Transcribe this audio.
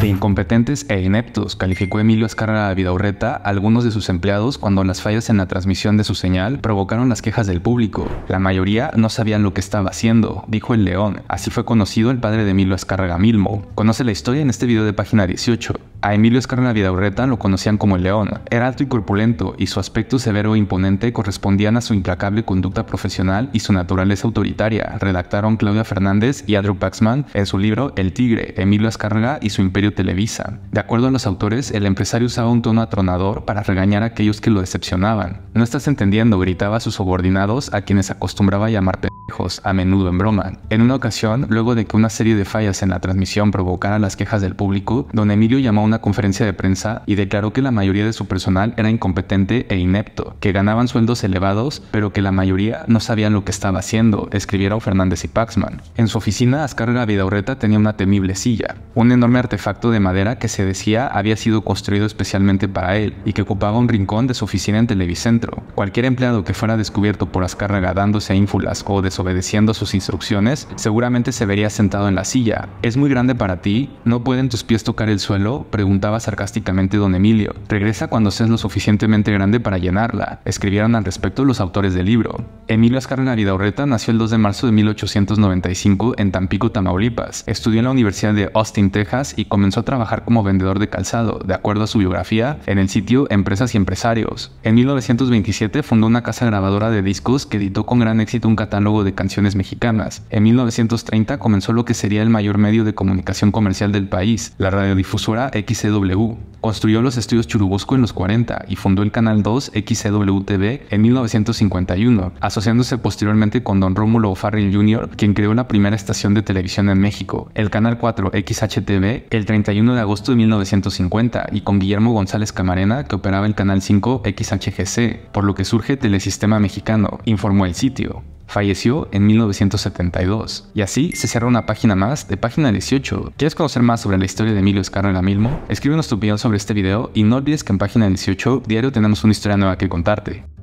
De incompetentes e ineptos calificó Emilio de Vidaurreta a algunos de sus empleados cuando las fallas en la transmisión de su señal provocaron las quejas del público. La mayoría no sabían lo que estaba haciendo, dijo el león. Así fue conocido el padre de Emilio Azcárraga Milmo. Conoce la historia en este video de página 18. A Emilio Azcárraga Vidaurreta lo conocían como el león. Era alto y corpulento y su aspecto severo e imponente correspondían a su implacable conducta profesional y su naturaleza autoritaria, redactaron Claudia Fernández y Andrew Paxman en su libro El Tigre, Emilio Escarga y su imperio Televisa. De acuerdo a los autores, el empresario usaba un tono atronador para regañar a aquellos que lo decepcionaban. No estás entendiendo, gritaba a sus subordinados a quienes acostumbraba a llamar pendejos, a menudo en broma. En una ocasión, luego de que una serie de fallas en la transmisión provocara las quejas del público, don Emilio llamó a una conferencia de prensa y declaró que la mayoría de su personal era incompetente e inepto, que ganaban sueldos elevados, pero que la mayoría no sabían lo que estaba haciendo, escribieron Fernández y Paxman. En su oficina, Ascarga Vidaurreta tenía una temible silla, un enorme artefacto de madera que se decía había sido construido especialmente para él y que ocupaba un rincón de su oficina en Televicentro. Cualquier empleado que fuera descubierto por Azcárraga dándose ínfulas o desobedeciendo sus instrucciones, seguramente se vería sentado en la silla. ¿Es muy grande para ti? ¿No pueden tus pies tocar el suelo? preguntaba sarcásticamente don Emilio. Regresa cuando seas lo suficientemente grande para llenarla, escribieron al respecto los autores del libro. Emilio Azcárraga Vidaurreta nació el 2 de marzo de 1895 en Tampico, Tamaulipas. Estudió en la Universidad de Austin, Texas y comenzó comenzó a trabajar como vendedor de calzado, de acuerdo a su biografía, en el sitio Empresas y Empresarios. En 1927 fundó una casa grabadora de discos que editó con gran éxito un catálogo de canciones mexicanas. En 1930 comenzó lo que sería el mayor medio de comunicación comercial del país, la radiodifusora XCW. Construyó los estudios Churubusco en los 40 y fundó el canal 2 xcw en 1951, asociándose posteriormente con don Rómulo O'Farrill Jr., quien creó la primera estación de televisión en México, el canal 4 XHTV, el 31 de agosto de 1950 y con Guillermo González Camarena, que operaba el canal 5 XHGC, por lo que surge Telesistema Mexicano, informó el sitio falleció en 1972. Y así se cerró una página más de página 18. ¿Quieres conocer más sobre la historia de Emilio la Milmo? Escríbenos tu opinión sobre este video y no olvides que en página 18 diario tenemos una historia nueva que contarte.